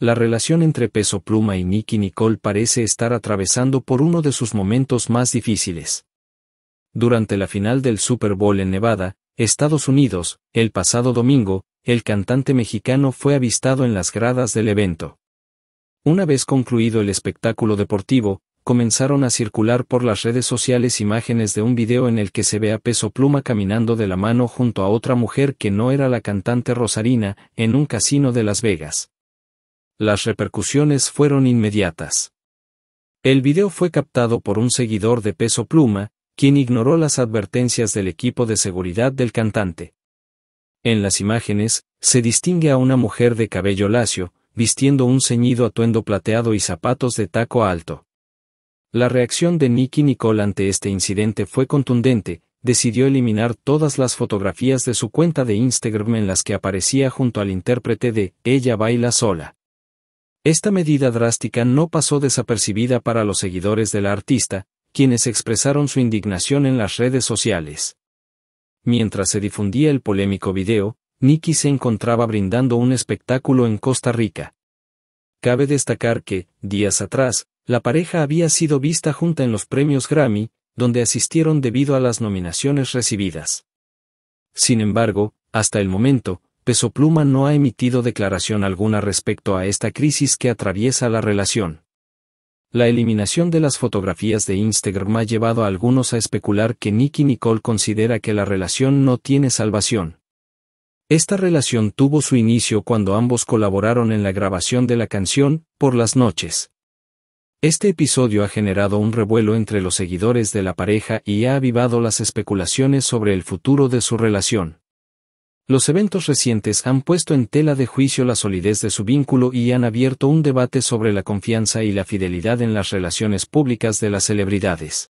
La relación entre Peso Pluma y Nicky Nicole parece estar atravesando por uno de sus momentos más difíciles. Durante la final del Super Bowl en Nevada, Estados Unidos, el pasado domingo, el cantante mexicano fue avistado en las gradas del evento. Una vez concluido el espectáculo deportivo, comenzaron a circular por las redes sociales imágenes de un video en el que se ve a Peso Pluma caminando de la mano junto a otra mujer que no era la cantante Rosarina, en un casino de Las Vegas. Las repercusiones fueron inmediatas. El video fue captado por un seguidor de Peso Pluma, quien ignoró las advertencias del equipo de seguridad del cantante. En las imágenes, se distingue a una mujer de cabello lacio, vistiendo un ceñido atuendo plateado y zapatos de taco alto. La reacción de Nicky Nicole ante este incidente fue contundente, decidió eliminar todas las fotografías de su cuenta de Instagram en las que aparecía junto al intérprete de Ella baila sola. Esta medida drástica no pasó desapercibida para los seguidores de la artista, quienes expresaron su indignación en las redes sociales. Mientras se difundía el polémico video, Nicky se encontraba brindando un espectáculo en Costa Rica. Cabe destacar que, días atrás, la pareja había sido vista junta en los premios Grammy, donde asistieron debido a las nominaciones recibidas. Sin embargo, hasta el momento, Pesopluma no ha emitido declaración alguna respecto a esta crisis que atraviesa la relación. La eliminación de las fotografías de Instagram ha llevado a algunos a especular que Nicky Nicole considera que la relación no tiene salvación. Esta relación tuvo su inicio cuando ambos colaboraron en la grabación de la canción, Por las noches. Este episodio ha generado un revuelo entre los seguidores de la pareja y ha avivado las especulaciones sobre el futuro de su relación. Los eventos recientes han puesto en tela de juicio la solidez de su vínculo y han abierto un debate sobre la confianza y la fidelidad en las relaciones públicas de las celebridades.